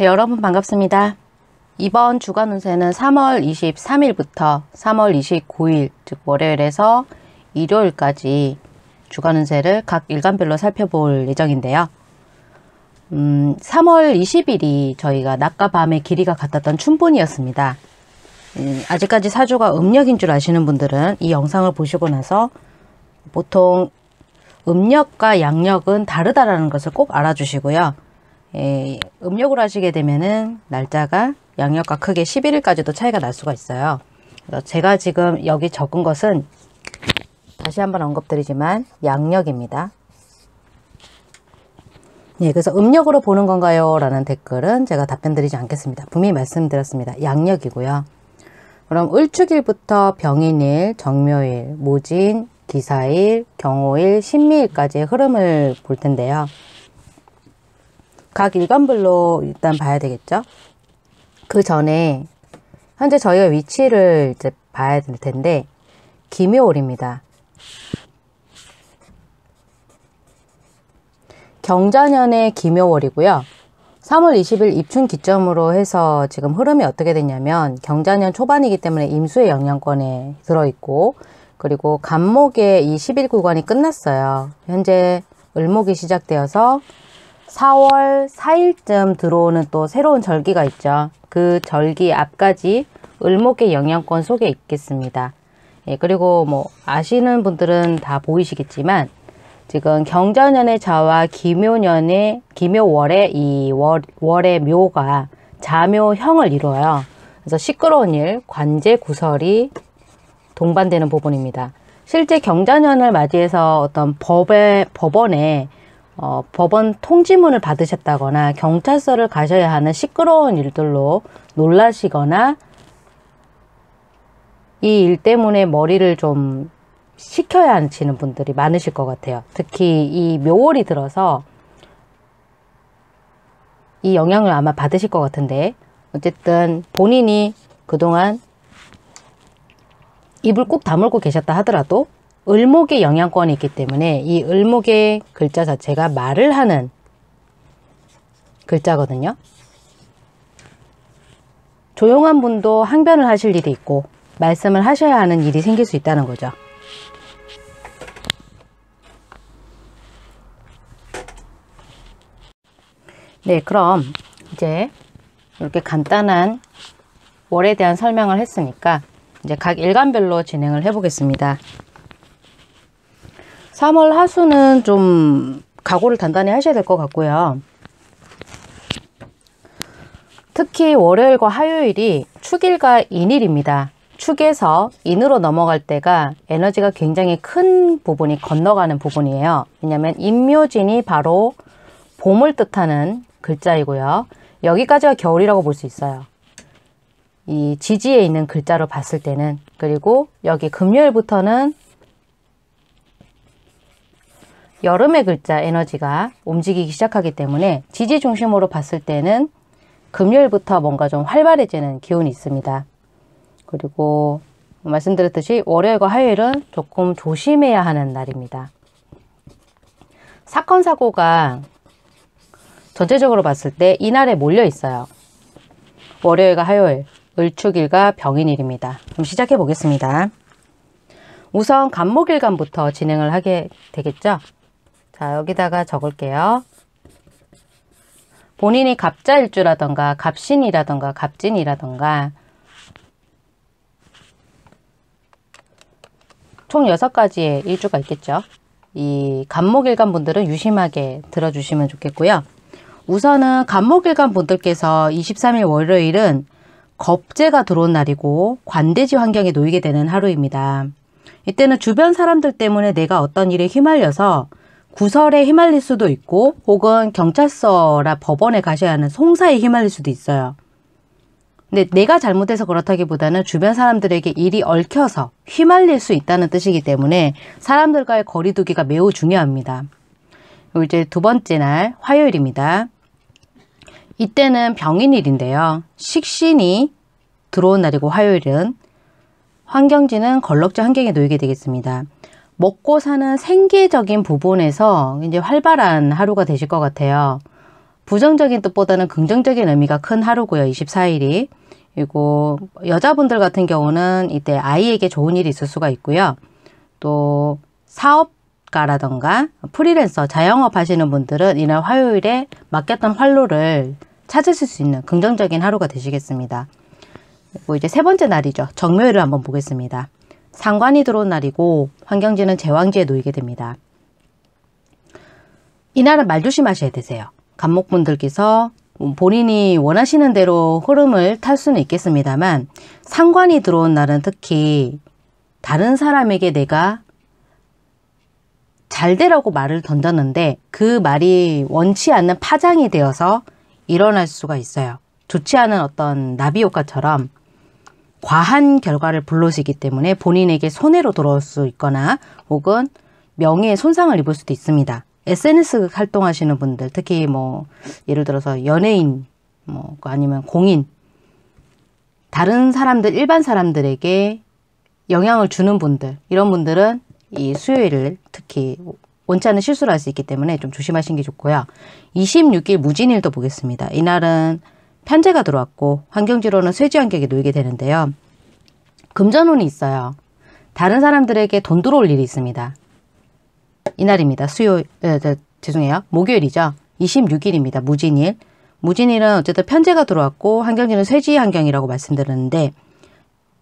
네, 여러분 반갑습니다. 이번 주간 운세는 3월 23일부터 3월 29일, 즉 월요일에서 일요일까지 주간 운세를 각 일간별로 살펴볼 예정인데요. 음, 3월 20일이 저희가 낮과 밤의 길이가 같았던 춘분이었습니다. 음, 아직까지 사주가 음력인 줄 아시는 분들은 이 영상을 보시고 나서 보통 음력과 양력은 다르다라는 것을 꼭 알아주시고요. 에, 예, 음력으로 하시게 되면은 날짜가 양력과 크게 11일까지도 차이가 날 수가 있어요. 그래서 제가 지금 여기 적은 것은 다시 한번 언급드리지만 양력입니다. 예, 그래서 음력으로 보는 건가요? 라는 댓글은 제가 답변드리지 않겠습니다. 분명히 말씀드렸습니다. 양력이고요. 그럼 을축일부터 병인일, 정묘일, 모진, 기사일, 경호일, 신미일까지의 흐름을 볼 텐데요. 각 일관별로 일단 봐야 되겠죠. 그 전에 현재 저희가 위치를 이제 봐야 될 텐데 김효월입니다. 경자년의 김효월이고요. 3월 20일 입춘 기점으로 해서 지금 흐름이 어떻게 됐냐면 경자년 초반이기 때문에 임수의 영향권에 들어있고 그리고 간목의 이 11구간이 끝났어요. 현재 을목이 시작되어서 4월 4일쯤 들어오는 또 새로운 절기가 있죠. 그 절기 앞까지 을목의 영향권 속에 있겠습니다. 예, 그리고 뭐 아시는 분들은 다 보이시겠지만 지금 경자년의 자와 기묘년의 기묘월의 이 월, 월의 묘가 자묘형을 이루어요. 그래서 시끄러운 일, 관제 구설이 동반되는 부분입니다. 실제 경자년을 맞이해서 어떤 법의 법원에 어, 법원 통지문을 받으셨다거나 경찰서를 가셔야 하는 시끄러운 일들로 놀라시거나 이 일 때문에 머리를 좀 식혀야 하시는 분들이 많으실 것 같아요. 특히 이 묘월이 들어서 이 영향을 아마 받으실 것 같은데 어쨌든 본인이 그동안 입을 꾹 다물고 계셨다 하더라도 을목의 영향권이 있기 때문에 이 을목의 글자 자체가 말을 하는 글자거든요. 조용한 분도 항변을 하실 일이 있고 말씀을 하셔야 하는 일이 생길 수 있다는 거죠. 네, 그럼 이제 이렇게 간단한 월에 대한 설명을 했으니까 이제 각 일간별로 진행을 해보겠습니다. 3월 하수는좀 각오를 단단히 하셔야 될 것 같고요. 특히 월요일과 화요일이 축일과 인일입니다. 축에서 인으로 넘어갈 때가 에너지가 굉장히 큰 부분이 건너가는 부분이에요. 왜냐하면 임묘진이 바로 봄을 뜻하는 글자이고요. 여기까지가 겨울이라고 볼 수 있어요. 이 지지에 있는 글자로 봤을 때는 그리고 여기 금요일부터는 여름의 글자 에너지가 움직이기 시작하기 때문에 지지 중심으로 봤을 때는 금요일부터 뭔가 좀 활발해지는 기운이 있습니다. 그리고 말씀드렸듯이 월요일과 화요일은 조금 조심해야 하는 날입니다. 사건 사고가 전체적으로 봤을 때 이날에 몰려 있어요. 월요일과 화요일, 을축일과 병인일입니다. 그럼 시작해 보겠습니다. 우선 간목일간부터 진행을 하게 되겠죠. 자, 여기다가 적을게요. 본인이 갑자일 줄라던가 갑신이라던가 갑진이라던가 총 6가지의 일주가 있겠죠. 이 간목일간 분들은 유심하게 들어주시면 좋겠고요. 우선은 간목일간 분들께서 23일 월요일은 겁재가 들어온 날이고 관대지 환경에 놓이게 되는 하루입니다. 이때는 주변 사람들 때문에 내가 어떤 일에 휘말려서 구설에 휘말릴 수도 있고 혹은 경찰서라 법원에 가셔야 하는 송사에 휘말릴 수도 있어요. 근데 내가 잘못해서 그렇다기보다는 주변 사람들에게 일이 얽혀서 휘말릴 수 있다는 뜻이기 때문에 사람들과의 거리두기가 매우 중요합니다. 그리고 이제 두 번째 날 화요일입니다. 이때는 병인일인데요. 식신이 들어온 날이고 화요일은 환경지는 걸럭지 환경에 놓이게 되겠습니다. 먹고 사는 생계적인 부분에서 이제 활발한 하루가 되실 것 같아요. 부정적인 뜻보다는 긍정적인 의미가 큰 하루고요. 24일이. 그리고 여자분들 같은 경우는 이때 아이에게 좋은 일이 있을 수가 있고요. 또 사업가라던가 프리랜서, 자영업 하시는 분들은 이날 화요일에 맡겼던 활로를 찾으실 수 있는 긍정적인 하루가 되시겠습니다. 그리고 이제 세 번째 날이죠. 정묘일을 한번 보겠습니다. 상관이 들어온 날이고 환경지는 제왕지에 놓이게 됩니다. 이날은 말조심하셔야 되세요. 감목분들께서 본인이 원하시는 대로 흐름을 탈 수는 있겠습니다만 상관이 들어온 날은 특히 다른 사람에게 내가 잘 되라고 말을 던졌는데 그 말이 원치 않는 파장이 되어서 일어날 수가 있어요. 좋지 않은 어떤 나비 효과처럼 과한 결과를 불러오시기 때문에 본인에게 손해로 돌아올 수 있거나 혹은 명예에 손상을 입을 수도 있습니다. SNS 활동하시는 분들 특히 뭐 예를 들어서 연예인 뭐 아니면 공인 다른 사람들 일반 사람들에게 영향을 주는 분들 이런 분들은 이 수요일을 특히 원치 않은 실수를 할 수 있기 때문에 좀 조심하신 게 좋고요. 26일 무진일도 보겠습니다. 이날은 탄재가 들어왔고 환경지로는 쇠지환경에 놓이게 되는데요. 금전운이 있어요. 다른 사람들에게 돈 들어올 일이 있습니다. 이날입니다. 수요 에, 에, 죄송해요. 목요일이죠. 26일입니다. 무진일. 무진일은 어쨌든 편제가 들어왔고 환경지는 쇠지 환경이라고 말씀드렸는데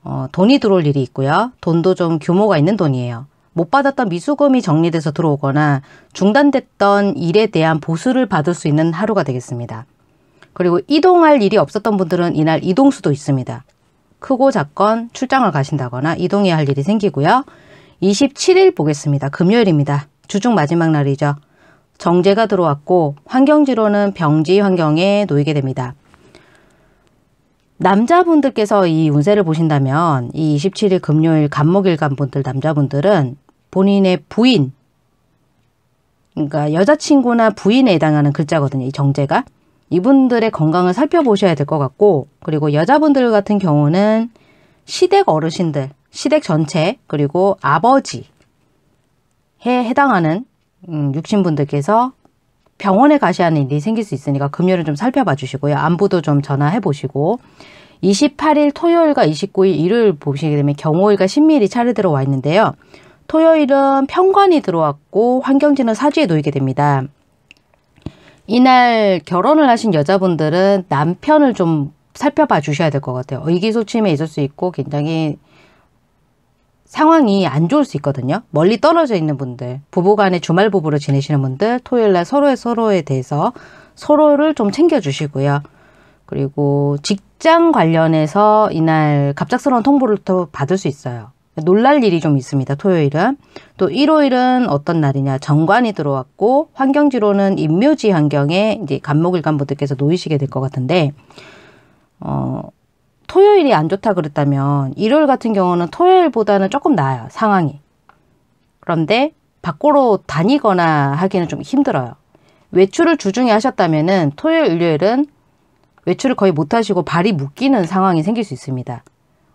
어, 돈이 들어올 일이 있고요. 돈도 좀 규모가 있는 돈이에요. 못 받았던 미수금이 정리돼서 들어오거나 중단됐던 일에 대한 보수를 받을 수 있는 하루가 되겠습니다. 그리고 이동할 일이 없었던 분들은 이날 이동수도 있습니다. 크고 작건 출장을 가신다거나 이동해야 할 일이 생기고요. 27일 보겠습니다. 금요일입니다. 주중 마지막 날이죠. 정제가 들어왔고 환경지로는 병지 환경에 놓이게 됩니다. 남자분들께서 이 운세를 보신다면 이 27일 금요일 간목일간 분들 남자분들은 본인의 부인 그러니까 여자친구나 부인에 해당하는 글자거든요. 이 정제가. 이분들의 건강을 살펴보셔야 될 것 같고 그리고 여자분들 같은 경우는 시댁 어르신들, 시댁 전체 그리고 아버지에 해당하는 음, 육신분들께서 병원에 가셔야 하는 일이 생길 수 있으니까 금요일은 좀 살펴봐 주시고요. 안부도 좀 전화해 보시고 28일 토요일과 29일 일요일 보시게 되면 경호일과 신미일이 차례 들어와 있는데요. 토요일은 편관이 들어왔고 환경지는 사지에 놓이게 됩니다. 이날 결혼을 하신 여자분들은 남편을 좀 살펴봐 주셔야 될 것 같아요. 의기소침에 있을 수 있고 굉장히 상황이 안 좋을 수 있거든요. 멀리 떨어져 있는 분들, 부부간에 주말 부부로 지내시는 분들, 토요일날 서로의 서로에 대해서 서로를 좀 챙겨주시고요. 그리고 직장 관련해서 이날 갑작스러운 통보를 또 받을 수 있어요. 놀랄 일이 좀 있습니다. 토요일은. 또 일요일은 어떤 날이냐. 정관이 들어왔고 환경지로는 임묘지 환경에 이제 간목일 간부들께서 놓이시게 될 것 같은데 어 토요일이 안 좋다 그랬다면 일요일 같은 경우는 토요일보다는 조금 나아요. 상황이. 그런데 밖으로 다니거나 하기는 좀 힘들어요. 외출을 주중에 하셨다면은 토요일 일요일은 외출을 거의 못 하시고 발이 묶이는 상황이 생길 수 있습니다.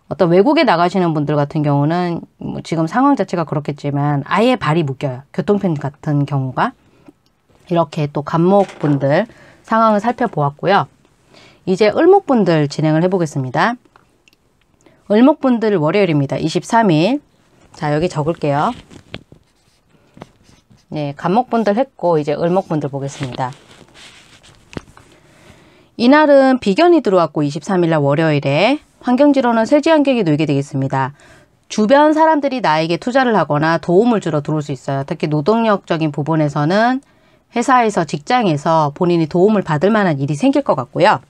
어떤 외국에 나가시는 분들 같은 경우는 뭐 지금 상황 자체가 그렇겠지만 아예 발이 묶여요. 교통편 같은 경우가. 이렇게 또 간목분들 상황을 살펴보았고요. 이제 을목분들 진행을 해보겠습니다. 을목분들 월요일입니다. 23일. 자, 여기 적을게요. 네, 간목분들 했고 이제 을목분들 보겠습니다. 이날은 비견이 들어왔고 23일 날 월요일에 환경지로는 세제 환경이 놓이게 되겠습니다. 주변 사람들이 나에게 투자를 하거나 도움을 주러 들어올 수 있어요. 특히 노동력적인 부분에서는 회사에서 직장에서 본인이 도움을 받을 만한 일이 생길 것 같고요.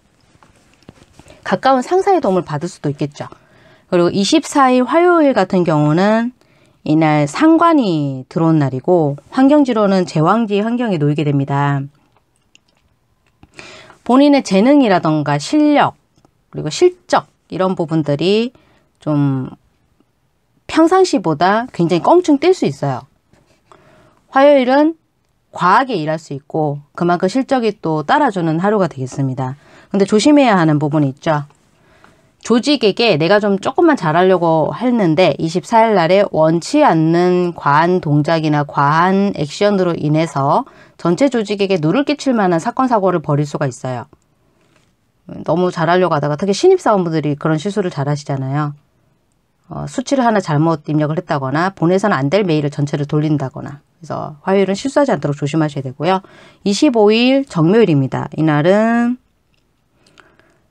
가까운 상사의 도움을 받을 수도 있겠죠. 그리고 24일 화요일 같은 경우는 이날 상관이 들어온 날이고 환경지로는 제왕지 환경에 놓이게 됩니다. 본인의 재능이라던가 실력 그리고 실적 이런 부분들이 좀 평상시보다 굉장히 껑충 뛸 수 있어요. 화요일은 과하게 일할 수 있고 그만큼 실적이 또 따라주는 하루가 되겠습니다. 근데 조심해야 하는 부분이 있죠. 조직에게 내가 좀 조금만 잘하려고 했는데 24일 날에 원치 않는 과한 동작이나 과한 액션으로 인해서 전체 조직에게 누를 끼칠 만한 사건 사고를 벌일 수가 있어요. 너무 잘하려고 하다가 특히 신입사원분들이 그런 실수를 잘 하시잖아요. 어, 수치를 하나 잘못 입력을 했다거나 보내서는 안 될 메일을 전체를 돌린다거나 그래서 화요일은 실수하지 않도록 조심하셔야 되고요. 25일 정묘일입니다. 이날은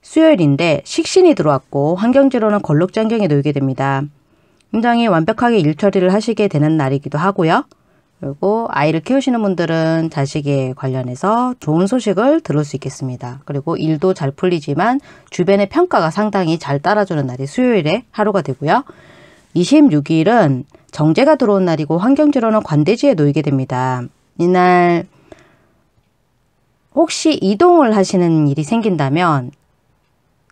수요일인데 식신이 들어왔고 환경지로는 걸룩장경이 놓이게 됩니다. 굉장히 완벽하게 일 처리를 하시게 되는 날이기도 하고요. 그리고 아이를 키우시는 분들은 자식에 관련해서 좋은 소식을 들을 수 있겠습니다. 그리고 일도 잘 풀리지만 주변의 평가가 상당히 잘 따라주는 날이 수요일에 하루가 되고요. 26일은 정제가 들어온 날이고 환경질로는 관대지에 놓이게 됩니다. 이날 혹시 이동을 하시는 일이 생긴다면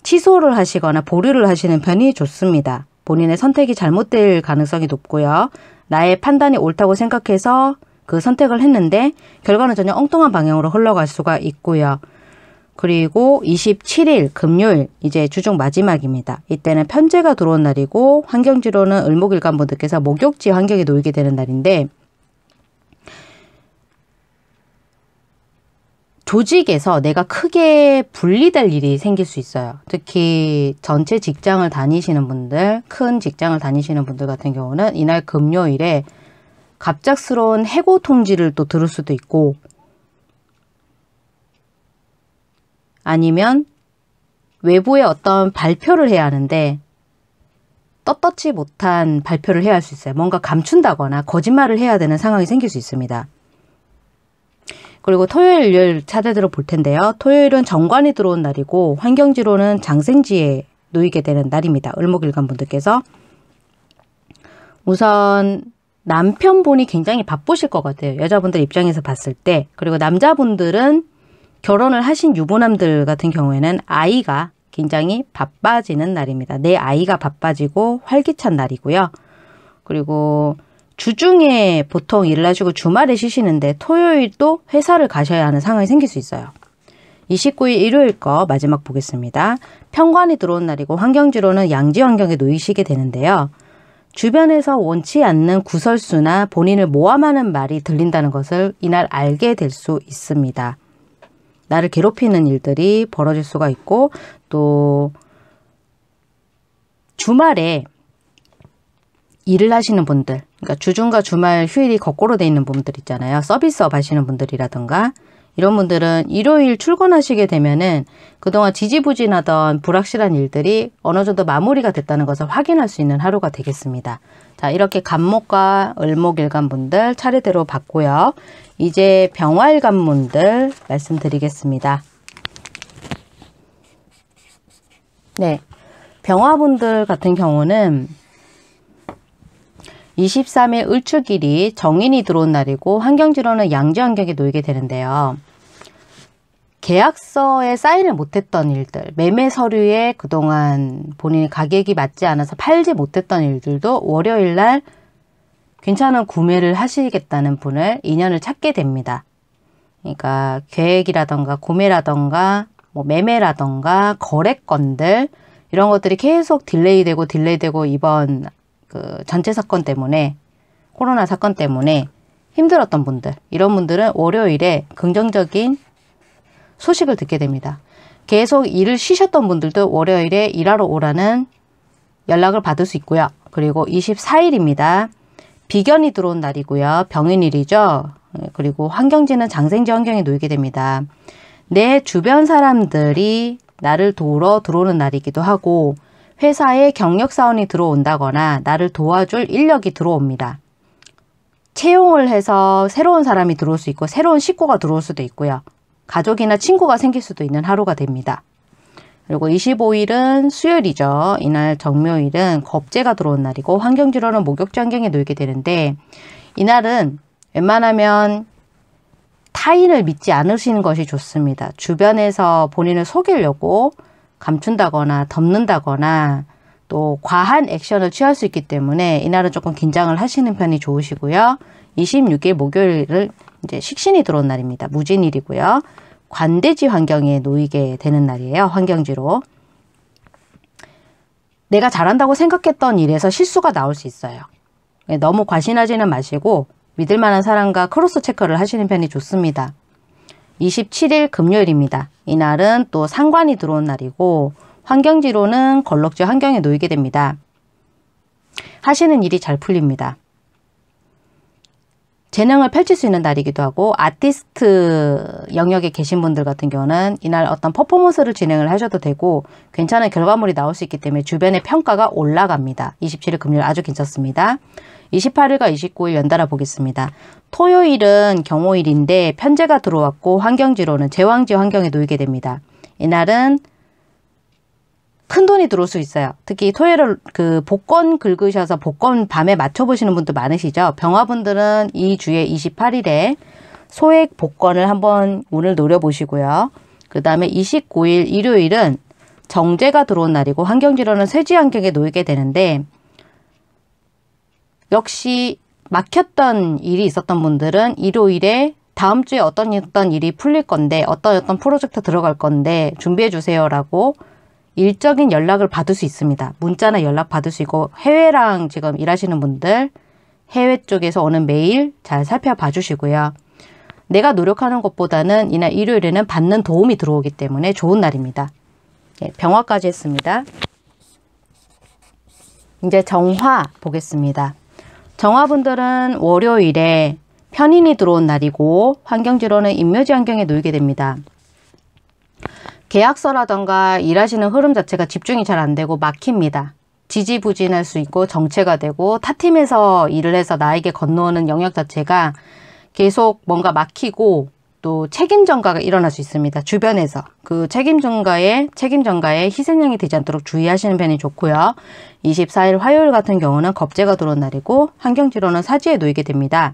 취소를 하시거나 보류를 하시는 편이 좋습니다. 본인의 선택이 잘못될 가능성이 높고요. 나의 판단이 옳다고 생각해서 그 선택을 했는데 결과는 전혀 엉뚱한 방향으로 흘러갈 수가 있고요. 그리고 27일 금요일 이제 주중 마지막입니다. 이때는 편제가 들어온 날이고 환경지로는 을목일간분들께서 목욕지 환경에 놓이게 되는 날인데 조직에서 내가 크게 분리될 일이 생길 수 있어요. 특히 전체 직장을 다니시는 분들, 큰 직장을 다니시는 분들 같은 경우는 이날 금요일에 갑작스러운 해고 통지를 또 들을 수도 있고 아니면 외부에 어떤 발표를 해야 하는데 떳떳지 못한 발표를 해야 할 수 있어요. 뭔가 감춘다거나 거짓말을 해야 되는 상황이 생길 수 있습니다. 그리고 토요일, 일요일 차례대로 볼 텐데요. 토요일은 정관이 들어온 날이고 환경지로는 장생지에 놓이게 되는 날입니다. 을목일간 분들께서 우선 남편분이 굉장히 바쁘실 것 같아요. 여자분들 입장에서 봤을 때. 그리고 남자분들은 결혼을 하신 유부남들 같은 경우에는 아이가 굉장히 바빠지는 날입니다. 내 아이가 바빠지고 활기찬 날이고요. 그리고 주중에 보통 일을 하시고 주말에 쉬시는데 토요일도 회사를 가셔야 하는 상황이 생길 수 있어요. 29일 일요일 거 마지막 보겠습니다. 평관이 들어온 날이고 환경지로는 양지 환경에 놓이시게 되는데요. 주변에서 원치 않는 구설수나 본인을 모함하는 말이 들린다는 것을 이날 알게 될 수 있습니다. 나를 괴롭히는 일들이 벌어질 수가 있고 또 주말에 일을 하시는 분들, 그러니까 주중과 주말 휴일이 거꾸로 돼 있는 분들 있잖아요. 서비스업 하시는 분들이라든가 이런 분들은 일요일 출근하시게 되면은 그동안 지지부진하던 불확실한 일들이 어느 정도 마무리가 됐다는 것을 확인할 수 있는 하루가 되겠습니다. 자, 이렇게 간목과 을목일간 분들 차례대로 봤고요. 이제 병활간 분들 말씀드리겠습니다. 네. 병화분들 같은 경우는 23일 을축일이 정인이 들어온 날이고 환경지로는 양지환경에 놓이게 되는데요. 계약서에 사인을 못했던 일들, 매매 서류에 그동안 본인의 가격이 맞지 않아서 팔지 못했던 일들도 월요일 날 괜찮은 구매를 하시겠다는 분을 인연을 찾게 됩니다. 그러니까 계획이라던가 구매라던가 뭐 매매라던가 거래건들 이런 것들이 계속 딜레이되고 딜레이되고 이번 그 전체 사건 때문에 코로나 사건 때문에 힘들었던 분들 이런 분들은 월요일에 긍정적인 소식을 듣게 됩니다. 계속 일을 쉬셨던 분들도 월요일에 일하러 오라는 연락을 받을 수 있고요. 그리고 24일입니다. 비견이 들어온 날이고요. 병인일이죠. 예, 그리고 환경지는 장생지 환경에 놓이게 됩니다. 내 주변 사람들이 나를 도우러 들어오는 날이기도 하고 회사에 경력사원이 들어온다거나 나를 도와줄 인력이 들어옵니다. 채용을 해서 새로운 사람이 들어올 수 있고 새로운 식구가 들어올 수도 있고요. 가족이나 친구가 생길 수도 있는 하루가 됩니다. 그리고 25일은 수요일이죠. 이날 정묘일은 겁재가 들어온 날이고 환경지로는 목욕지 환경에 놓이게 되는데 이날은 웬만하면 타인을 믿지 않으시는 것이 좋습니다. 주변에서 본인을 속이려고 감춘다거나 덮는다거나 또 과한 액션을 취할 수 있기 때문에 이날은 조금 긴장을 하시는 편이 좋으시고요. 26일 목요일을 이제 식신이 들어온 날입니다. 무진일이고요. 관대지 환경에 놓이게 되는 날이에요. 환경지로. 내가 잘한다고 생각했던 일에서 실수가 나올 수 있어요. 예, 너무 과신하지는 마시고 믿을 만한 사람과 크로스 체크를 하시는 편이 좋습니다. 27일 금요일입니다. 이날은 또 상관이 들어온 날이고 환경지로는 걸럭지 환경에 놓이게 됩니다. 하시는 일이 잘 풀립니다. 재능을 펼칠 수 있는 날이기도 하고 아티스트 영역에 계신 분들 같은 경우는 이날 어떤 퍼포먼스를 진행을 하셔도 되고 괜찮은 결과물이 나올 수 있기 때문에 주변의 평가가 올라갑니다. 27일 금요일 아주 괜찮습니다. 28일과 29일 연달아 보겠습니다. 토요일은 경호일인데 편제가 들어왔고 환경지로는 제왕지 환경에 놓이게 됩니다. 이날은 큰 돈이 들어올 수 있어요. 특히 토요일 그 복권 긁으셔서 복권 밤에 맞춰보시는 분도 많으시죠. 병화분들은 이 주에 28일에 소액 복권을 한번 오늘 노려보시고요. 그 다음에 29일 일요일은 정제가 들어온 날이고 환경지로는 쇠지 환경에 놓이게 되는데 역시 막혔던 일이 있었던 분들은 일요일에 다음 주에 어떤 어떤 일이 풀릴 건데 어떤 어떤 프로젝트 들어갈 건데 준비해 주세요라고 일적인 연락을 받을 수 있습니다. 문자나 연락 받을 수 있고 해외랑 지금 일하시는 분들 해외 쪽에서 오는 메일 잘 살펴봐 주시고요. 내가 노력하는 것보다는 이날 일요일에는 받는 도움이 들어오기 때문에 좋은 날입니다. 예, 병화까지 했습니다. 이제 정화 보겠습니다. 정화분들은 월요일에 편인이 들어온 날이고 환경지로는 인묘지 환경에 놓이게 됩니다. 계약서라던가 일하시는 흐름 자체가 집중이 잘 안 되고 막힙니다. 지지부진할 수 있고 정체가 되고 타 팀에서 일을 해서 나에게 건너오는 영역 자체가 계속 뭔가 막히고 또 책임 전가가 일어날 수 있습니다. 주변에서 그 책임 전가에 책임 전가에 희생양이 되지 않도록 주의하시는 편이 좋고요. 24일 화요일 같은 경우는 겁재가 들어온 날이고 환경지로는 사지에 놓이게 됩니다.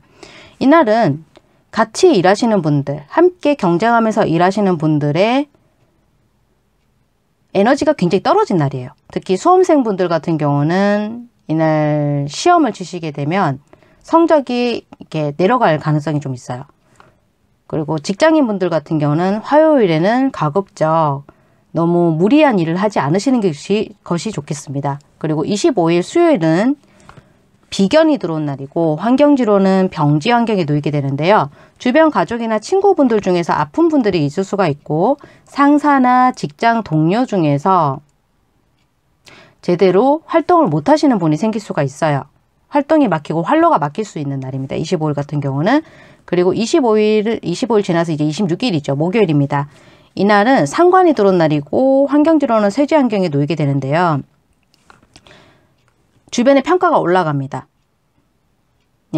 이날은 같이 일하시는 분들, 함께 경쟁하면서 일하시는 분들의 에너지가 굉장히 떨어진 날이에요. 특히 수험생분들 같은 경우는 이날 시험을 치시게 되면 성적이 이렇게 내려갈 가능성이 좀 있어요. 그리고 직장인분들 같은 경우는 화요일에는 가급적 너무 무리한 일을 하지 않으시는 것이, 것이 좋겠습니다. 그리고 25일 수요일은 비견이 들어온 날이고 환경지로는 병지 환경에 놓이게 되는데요. 주변 가족이나 친구분들 중에서 아픈 분들이 있을 수가 있고 상사나 직장 동료 중에서 제대로 활동을 못 하시는 분이 생길 수가 있어요. 활동이 막히고 활로가 막힐 수 있는 날입니다. 25일 같은 경우는 그리고 25일 25일 지나서 이제 26일이죠. 목요일입니다. 이날은 상관이 들어온 날이고 환경지로는 세지 환경에 놓이게 되는데요. 주변의 평가가 올라갑니다.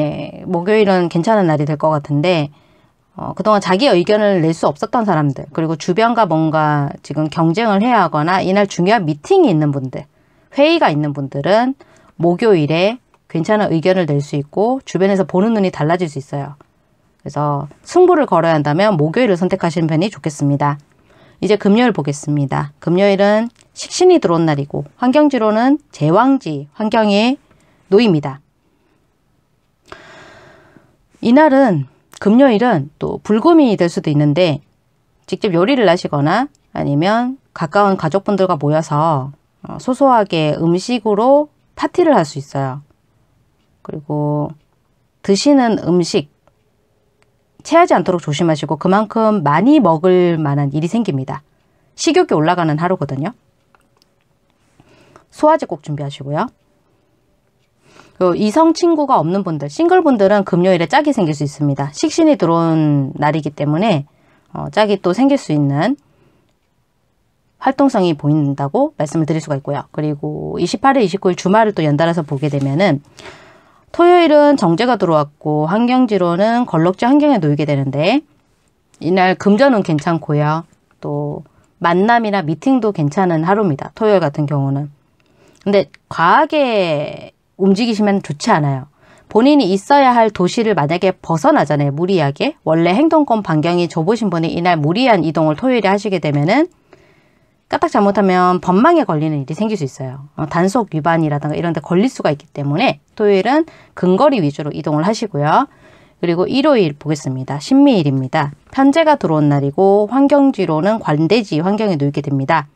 예, 목요일은 괜찮은 날이 될 것 같은데 어, 그동안 자기 의견을 낼 수 없었던 사람들 그리고 주변과 뭔가 지금 경쟁을 해야 하거나 이날 중요한 미팅이 있는 분들 회의가 있는 분들은 목요일에 괜찮은 의견을 낼 수 있고 주변에서 보는 눈이 달라질 수 있어요. 그래서 승부를 걸어야 한다면 목요일을 선택하시는 편이 좋겠습니다. 이제 금요일 보겠습니다. 금요일은 식신이 들어온 날이고 환경지로는 제왕지 환경에 놓입니다. 이날은 금요일은 또 불금이 될 수도 있는데 직접 요리를 하시거나 아니면 가까운 가족분들과 모여서 어, 소소하게 음식으로 파티를 할 수 있어요. 그리고 드시는 음식, 체하지 않도록 조심하시고 그만큼 많이 먹을 만한 일이 생깁니다. 식욕이 올라가는 하루거든요. 소화제 꼭 준비하시고요. 그 이성 친구가 없는 분들, 싱글분들은 금요일에 짝이 생길 수 있습니다. 식신이 들어온 날이기 때문에 어, 짝이 또 생길 수 있는 활동성이 보인다고 말씀을 드릴 수가 있고요. 그리고 28일, 29일 주말을 또 연달아서 보게 되면은 토요일은 정제가 들어왔고 환경지로는 걸럭지 환경에 놓이게 되는데 이날 금전은 괜찮고요. 또 만남이나 미팅도 괜찮은 하루입니다. 토요일 같은 경우는. 근데 과하게 움직이시면 좋지 않아요. 본인이 있어야 할 도시를 만약에 벗어나잖아요. 무리하게. 원래 행동권 반경이 좁으신 분이 이날 무리한 이동을 토요일에 하시게 되면은 까딱 잘못하면 법망에 걸리는 일이 생길 수 있어요. 어, 단속 위반이라든가 이런 데 걸릴 수가 있기 때문에 토요일은 근거리 위주로 이동을 하시고요. 그리고 일요일 보겠습니다. 신미일입니다. 편제가 들어온 날이고 환경지로는 관대지 환경에 놓이게 됩니다.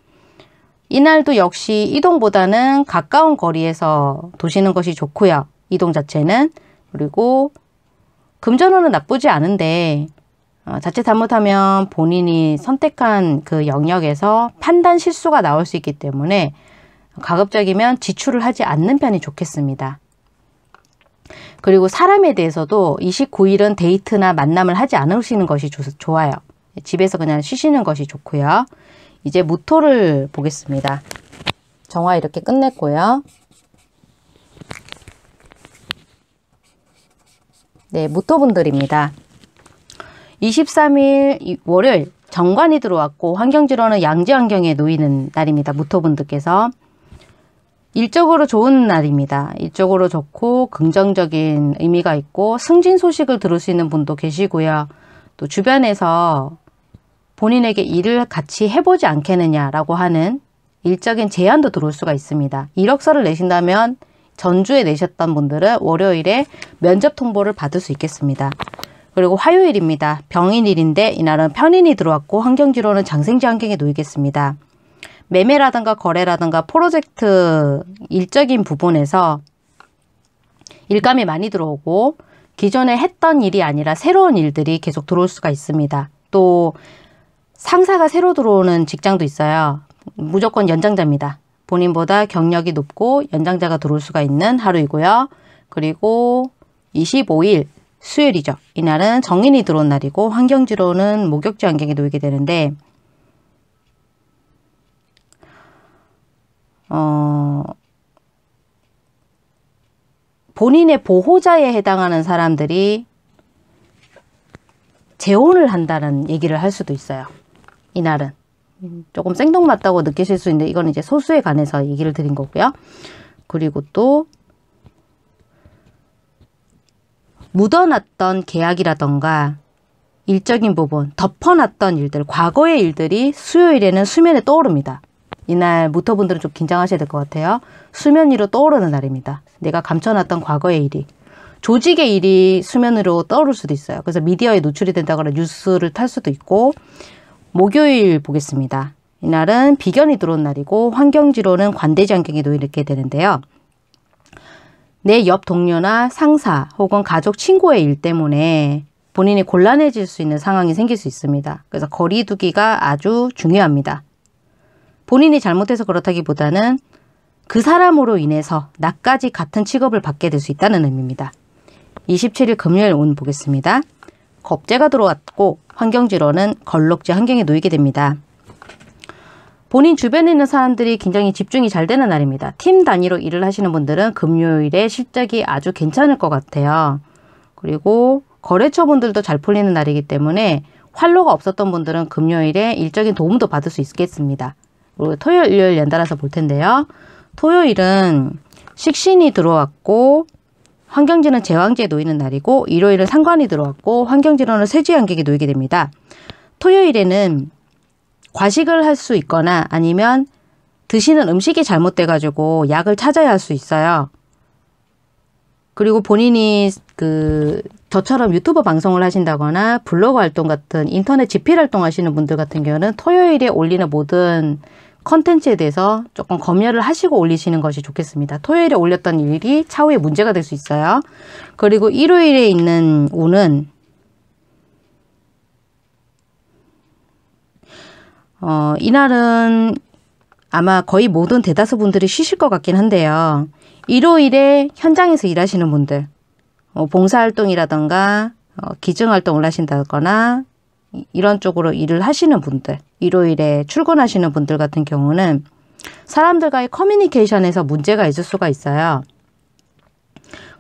이날도 역시 이동보다는 가까운 거리에서 도시는 것이 좋고요. 이동 자체는 그리고 금전운은 나쁘지 않은데 어, 자칫 잘못하면 본인이 선택한 그 영역에서 판단 실수가 나올 수 있기 때문에 가급적이면 지출을 하지 않는 편이 좋겠습니다. 그리고 사람에 대해서도 29일은 데이트나 만남을 하지 않으시는 것이 조, 좋아요. 집에서 그냥 쉬시는 것이 좋고요. 이제 무토를 보겠습니다. 정화 이렇게 끝냈고요. 네, 무토분들입니다. 23일 월요일 정관이 들어왔고 환경지로는 양지환경에 놓이는 날입니다. 무토분들께서 일적으로 좋은 날입니다. 일적으로 좋고 긍정적인 의미가 있고 승진 소식을 들을 수 있는 분도 계시고요. 또 주변에서 본인에게 일을 같이 해보지 않겠느냐라고 하는 일적인 제안도 들어올 수가 있습니다. 이력서를 내신다면 전주에 내셨던 분들은 월요일에 면접 통보를 받을 수 있겠습니다. 그리고 화요일입니다. 병인일인데 이날은 편인이 들어왔고 환경지로는 장생지 환경에 놓이겠습니다. 매매라든가 거래라든가 프로젝트 일적인 부분에서 일감이 많이 들어오고 기존에 했던 일이 아니라 새로운 일들이 계속 들어올 수가 있습니다. 또 상사가 새로 들어오는 직장도 있어요. 무조건 연장자입니다. 본인보다 경력이 높고 연장자가 들어올 수가 있는 하루이고요. 그리고 25일 수요일이죠. 이날은 정인이 들어온 날이고 환경지로는 목욕지 환경에 놓이게 되는데 어 본인의 보호자에 해당하는 사람들이 재혼을 한다는 얘기를 할 수도 있어요. 이날은 조금 생동맞다고 느끼실 수 있는데 이건 이제 소수에 관해서 얘기를 드린 거고요. 그리고 또 묻어놨던 계약이라던가 일적인 부분, 덮어놨던 일들, 과거의 일들이 수요일에는 수면에 떠오릅니다. 이날 모터분들은 좀 긴장하셔야 될 것 같아요. 수면 위로 떠오르는 날입니다. 내가 감춰놨던 과거의 일이. 조직의 일이 수면으로 떠오를 수도 있어요. 그래서 미디어에 노출이 된다거나 뉴스를 탈 수도 있고, 목요일 보겠습니다. 이날은 비견이 들어온 날이고 환경지로는 관대장경이 놓이게 되는데요. 내옆 동료나 상사 혹은 가족 친구의 일 때문에 본인이 곤란해질 수 있는 상황이 생길 수 있습니다. 그래서 거리두기가 아주 중요합니다. 본인이 잘못해서 그렇다기보다는 그 사람으로 인해서 나까지 같은 취급을 받게 될 수 있다는 의미입니다. 27일 금요일 온 보겠습니다. 겁재가 들어왔고 환경지로는 걸럭지 환경에 놓이게 됩니다. 본인 주변에 있는 사람들이 굉장히 집중이 잘 되는 날입니다. 팀 단위로 일을 하시는 분들은 금요일에 실적이 아주 괜찮을 것 같아요. 그리고 거래처분들도 잘 풀리는 날이기 때문에 활로가 없었던 분들은 금요일에 일적인 도움도 받을 수 있겠습니다. 그리고 토요일, 일요일 연달아서 볼 텐데요. 토요일은 식신이 들어왔고 환경지는 제왕지에 놓이는 날이고 일요일은 상관이 들어왔고 환경지로는 세지 양객이 놓이게 됩니다. 토요일에는 과식을 할 수 있거나 아니면 드시는 음식이 잘못돼 가지고 약을 찾아야 할 수 있어요. 그리고 본인이 그 저처럼 유튜브 방송을 하신다거나 블로그 활동 같은 인터넷 집필 활동 하시는 분들 같은 경우는 토요일에 올리는 모든 컨텐츠에 대해서 조금 검열을 하시고 올리시는 것이 좋겠습니다. 토요일에 올렸던 일이 차후에 문제가 될 수 있어요. 그리고 일요일에 있는 운은 어, 이날은 아마 거의 모든 대다수 분들이 쉬실 것 같긴 한데요. 일요일에 현장에서 일하시는 분들, 어, 봉사활동이라던가, 어, 기증활동을 하신다거나, 이런 쪽으로 일을 하시는 분들, 일요일에 출근하시는 분들 같은 경우는 사람들과의 커뮤니케이션에서 문제가 있을 수가 있어요.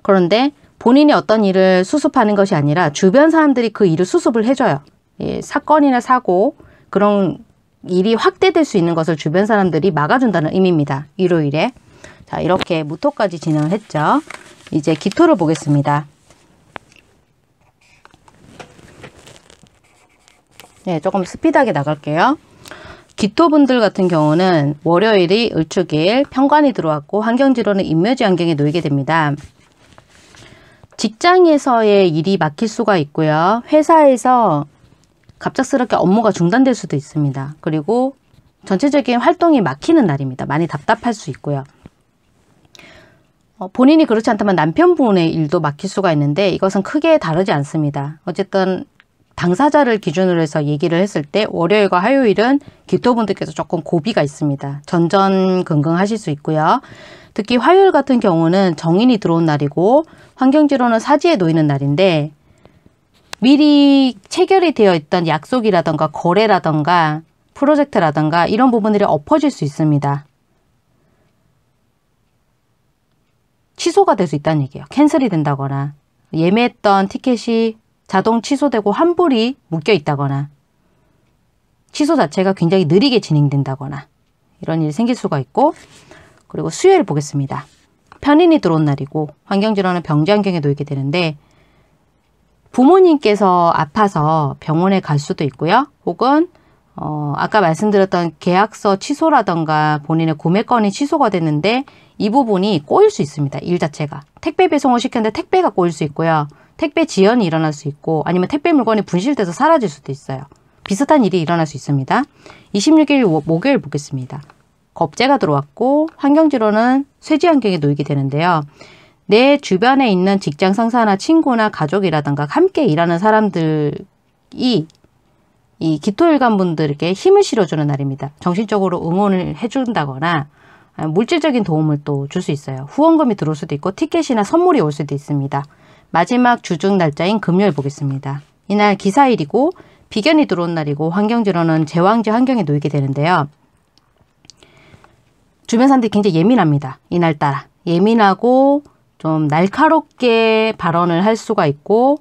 그런데 본인이 어떤 일을 수습하는 것이 아니라 주변 사람들이 그 일을 수습을 해줘요. 예, 사건이나 사고, 그런 일이 확대될 수 있는 것을 주변 사람들이 막아준다는 의미입니다. 일요일에. 자, 이렇게 무토까지 진행을 했죠. 이제 기토를 보겠습니다. 네, 조금 스피드하게 나갈게요. 기토분들 같은 경우는 월요일이 을축일 평관이 들어왔고 환경지로는 인묘지 환경에 놓이게 됩니다. 직장에서의 일이 막힐 수가 있고요. 회사에서 갑작스럽게 업무가 중단될 수도 있습니다. 그리고 전체적인 활동이 막히는 날입니다. 많이 답답할 수 있고요. 어, 본인이 그렇지 않다면 남편분의 일도 막힐 수가 있는데 이것은 크게 다르지 않습니다. 어쨌든 당사자를 기준으로 해서 얘기를 했을 때 월요일과 화요일은 기토분들께서 조금 고비가 있습니다. 전전긍긍 하실 수 있고요. 특히 화요일 같은 경우는 정인이 들어온 날이고 환경지로는 사지에 놓이는 날인데 미리 체결이 되어 있던 약속이라던가 거래라던가 프로젝트라던가 이런 부분들이 엎어질 수 있습니다. 취소가 될 수 있다는 얘기예요. 캔슬이 된다거나 예매했던 티켓이 자동 취소되고 환불이 묶여 있다거나 취소 자체가 굉장히 느리게 진행된다거나 이런 일이 생길 수가 있고 그리고 수요일 보겠습니다. 편인이 들어온 날이고 환경질환은 병장경에 놓이게 되는데 부모님께서 아파서 병원에 갈 수도 있고요. 혹은 어, 아까 말씀드렸던 계약서 취소라던가 본인의 구매 건이 취소가 됐는데 이 부분이 꼬일 수 있습니다. 일 자체가. 택배 배송을 시켰는데 택배가 꼬일 수 있고요. 택배 지연이 일어날 수 있고 아니면 택배 물건이 분실돼서 사라질 수도 있어요. 비슷한 일이 일어날 수 있습니다. 26일 목요일 보겠습니다. 겁재가 들어왔고 환경지로는 쇠지 환경에 놓이게 되는데요. 내 주변에 있는 직장 상사나 친구나 가족이라든가 함께 일하는 사람들이 이 기토일간 분들에게 힘을 실어주는 날입니다. 정신적으로 응원을 해준다거나 아, 물질적인 도움을 또 줄 수 있어요. 후원금이 들어올 수도 있고 티켓이나 선물이 올 수도 있습니다. 마지막 주중 날짜인 금요일 보겠습니다. 이날 기사일이고 비견이 들어온 날이고 환경지로는 제왕지 환경에 놓이게 되는데요. 주변 사람들이 굉장히 예민합니다. 이날따라. 예민하고 좀 날카롭게 발언을 할 수가 있고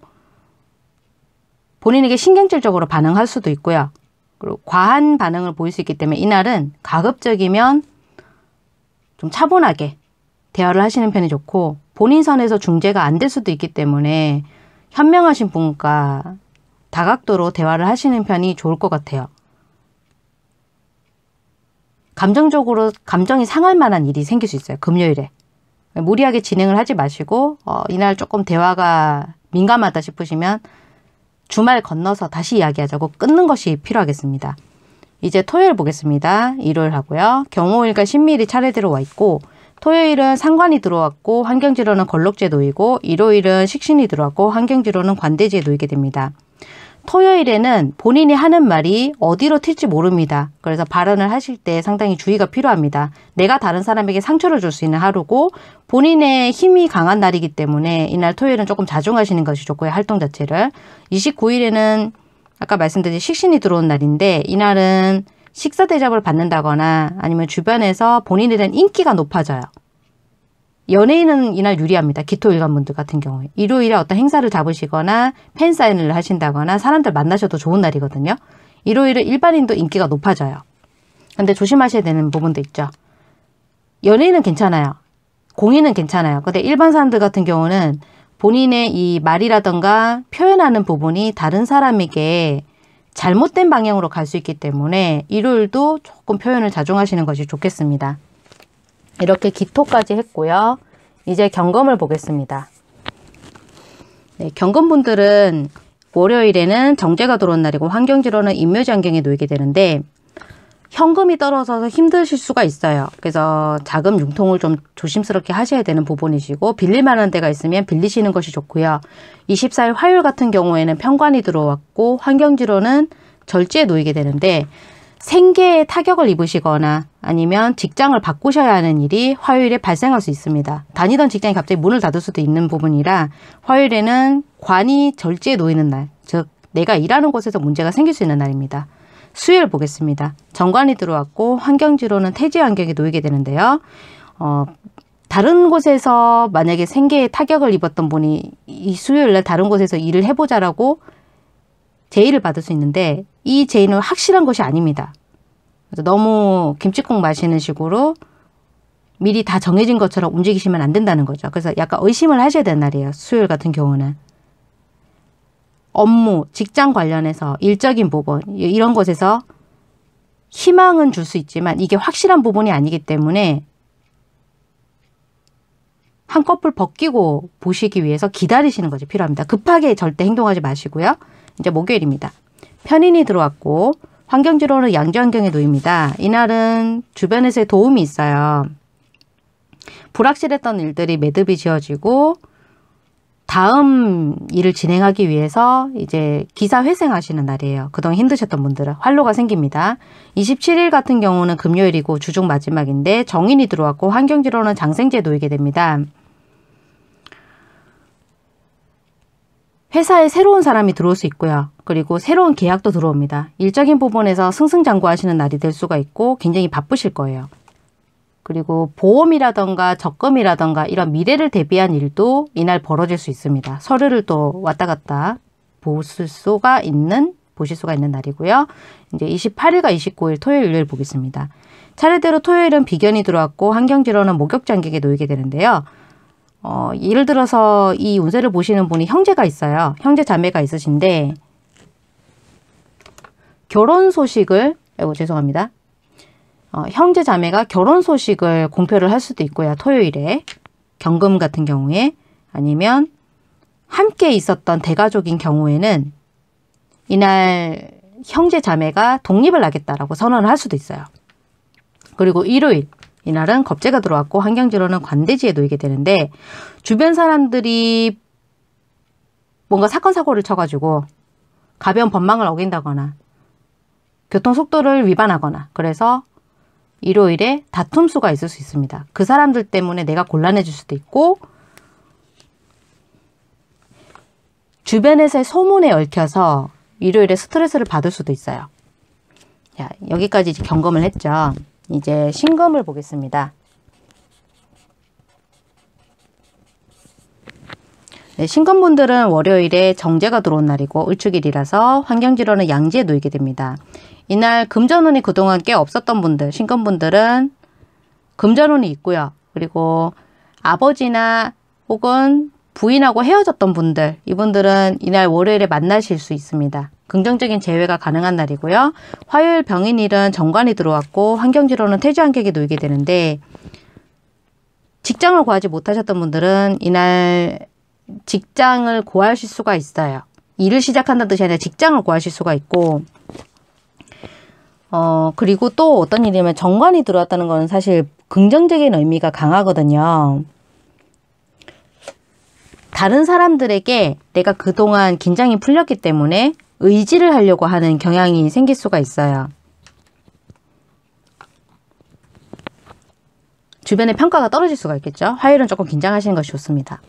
본인에게 신경질적으로 반응할 수도 있고요. 그리고 과한 반응을 보일 수 있기 때문에 이날은 가급적이면 좀 차분하게 대화를 하시는 편이 좋고 본인 선에서 중재가 안 될 수도 있기 때문에 현명하신 분과 다각도로 대화를 하시는 편이 좋을 것 같아요. 감정적으로 감정이 상할 만한 일이 생길 수 있어요. 금요일에. 무리하게 진행을 하지 마시고 어, 이날 조금 대화가 민감하다 싶으시면 주말 건너서 다시 이야기하자고 끊는 것이 필요하겠습니다. 이제 토요일 보겠습니다. 일요일 하고요. 경호일과 신미일이 차례대로 와 있고 토요일은 상관이 들어왔고 환경지로는 걸럭제 놓이고 일요일은 식신이 들어왔고 환경지로는 관대지에 놓이게 됩니다. 토요일에는 본인이 하는 말이 어디로 튈지 모릅니다. 그래서 발언을 하실 때 상당히 주의가 필요합니다. 내가 다른 사람에게 상처를 줄 수 있는 하루고 본인의 힘이 강한 날이기 때문에 이날 토요일은 조금 자중하시는 것이 좋고요. 활동 자체를. 29일에는 아까 말씀드린 식신이 들어온 날인데 이날은 식사 대접을 받는다거나 아니면 주변에서 본인에 대한 인기가 높아져요. 연예인은 이날 유리합니다. 기토 일간분들 같은 경우에. 일요일에 어떤 행사를 잡으시거나 팬 사인을 하신다거나 사람들 만나셔도 좋은 날이거든요. 일요일은 일반인도 인기가 높아져요. 근데 조심하셔야 되는 부분도 있죠. 연예인은 괜찮아요. 공인은 괜찮아요. 근데 일반 사람들 같은 경우는 본인의 이 말이라던가 표현하는 부분이 다른 사람에게 잘못된 방향으로 갈 수 있기 때문에 일요일도 조금 표현을 자중하시는 것이 좋겠습니다. 이렇게 기토까지 했고요. 이제 경검을 보겠습니다. 네, 경검분들은 월요일에는 정제가 들어온 날이고 환경지로는 인묘장경에 놓이게 되는데 현금이 떨어져서 힘드실 수가 있어요. 그래서 자금 융통을 좀 조심스럽게 하셔야 되는 부분이시고 빌릴 만한 데가 있으면 빌리시는 것이 좋고요. 24일 화요일 같은 경우에는 편관이 들어왔고 환경지로는 절제에 놓이게 되는데 생계에 타격을 입으시거나 아니면 직장을 바꾸셔야 하는 일이 화요일에 발생할 수 있습니다. 다니던 직장이 갑자기 문을 닫을 수도 있는 부분이라 화요일에는 관이 절제에 놓이는 날, 즉 내가 일하는 곳에서 문제가 생길 수 있는 날입니다. 수요일 보겠습니다. 정관이 들어왔고 환경지로는 태지 환경이 놓이게 되는데요. 어, 다른 곳에서 만약에 생계에 타격을 입었던 분이 이 수요일날 다른 곳에서 일을 해보자라고 제의를 받을 수 있는데 이 제의는 확실한 것이 아닙니다. 그래서 너무 김치국 마시는 식으로 미리 다 정해진 것처럼 움직이시면 안 된다는 거죠. 그래서 약간 의심을 하셔야 되는 날이에요. 수요일 같은 경우는. 업무, 직장 관련해서 일적인 부분 이런 곳에서 희망은 줄 수 있지만 이게 확실한 부분이 아니기 때문에 한꺼풀 벗기고 보시기 위해서 기다리시는 것이 필요합니다. 급하게 절대 행동하지 마시고요. 이제 목요일입니다. 편인이 들어왔고 환경지로는 양지환경에 놓입니다. 이날은 주변에서의 도움이 있어요. 불확실했던 일들이 매듭이 지어지고 다음 일을 진행하기 위해서 이제 기사 회생하시는 날이에요. 그동안 힘드셨던 분들은 활로가 생깁니다. 27일 같은 경우는 금요일이고 주중 마지막인데 정인이 들어왔고 환경지로는 장생제 놓이게 됩니다. 회사에 새로운 사람이 들어올 수 있고요. 그리고 새로운 계약도 들어옵니다. 일적인 부분에서 승승장구하시는 날이 될 수가 있고 굉장히 바쁘실 거예요. 그리고 보험이라던가 적금이라던가 이런 미래를 대비한 일도 이날 벌어질 수 있습니다. 서류를 또 왔다 갔다 보실 수가 있는 보실 수가 있는 날이고요. 이제 28일과 29일 토요일 일요일 보겠습니다. 차례대로 토요일은 비견이 들어왔고 환경지로는 목욕장기에 놓이게 되는데요. 어, 예를 들어서 이 운세를 보시는 분이 형제가 있어요. 형제 자매가 있으신데 결혼 소식을 아이고 죄송합니다. 어, 형제 자매가 결혼 소식을 공표를 할 수도 있고요. 토요일에 경금 같은 경우에 아니면 함께 있었던 대가족인 경우에는 이날 형제 자매가 독립을 하겠다라고 선언을 할 수도 있어요. 그리고 일요일 이날은 겁재가 들어왔고 환경지로는 관대지에 놓이게 되는데 주변 사람들이 뭔가 사건 사고를 쳐가지고 가벼운 법망을 어긴다거나 교통 속도를 위반하거나 그래서 일요일에 다툼 수가 있을 수 있습니다. 그 사람들 때문에 내가 곤란해질 수도 있고 주변에서의 소문에 얽혀서 일요일에 스트레스를 받을 수도 있어요. 자, 여기까지 이제 경험을 했죠. 이제 신검을 보겠습니다. 네, 신검분들은 월요일에 정제가 들어온 날이고 을축일이라서 환경지로는 양지에 놓이게 됩니다. 이날 금전운이 그동안 꽤 없었던 분들, 신검분들은 금전운이 있고요. 그리고 아버지나 혹은 부인하고 헤어졌던 분들, 이분들은 이날 월요일에 만나실 수 있습니다. 긍정적인 재회가 가능한 날이고요. 화요일 병인일은 정관이 들어왔고 환경지로는 태주한객이 놓이게 되는데 직장을 구하지 못하셨던 분들은 이날 직장을 구하실 수가 있어요. 일을 시작한다는 뜻이 아니라 직장을 구하실 수가 있고 어 그리고 또 어떤 일이냐면 정관이 들어왔다는 건 사실 긍정적인 의미가 강하거든요. 다른 사람들에게 내가 그동안 긴장이 풀렸기 때문에 의지를 하려고 하는 경향이 생길 수가 있어요. 주변의 평가가 떨어질 수가 있겠죠. 화요일은 조금 긴장하시는 것이 좋습니다.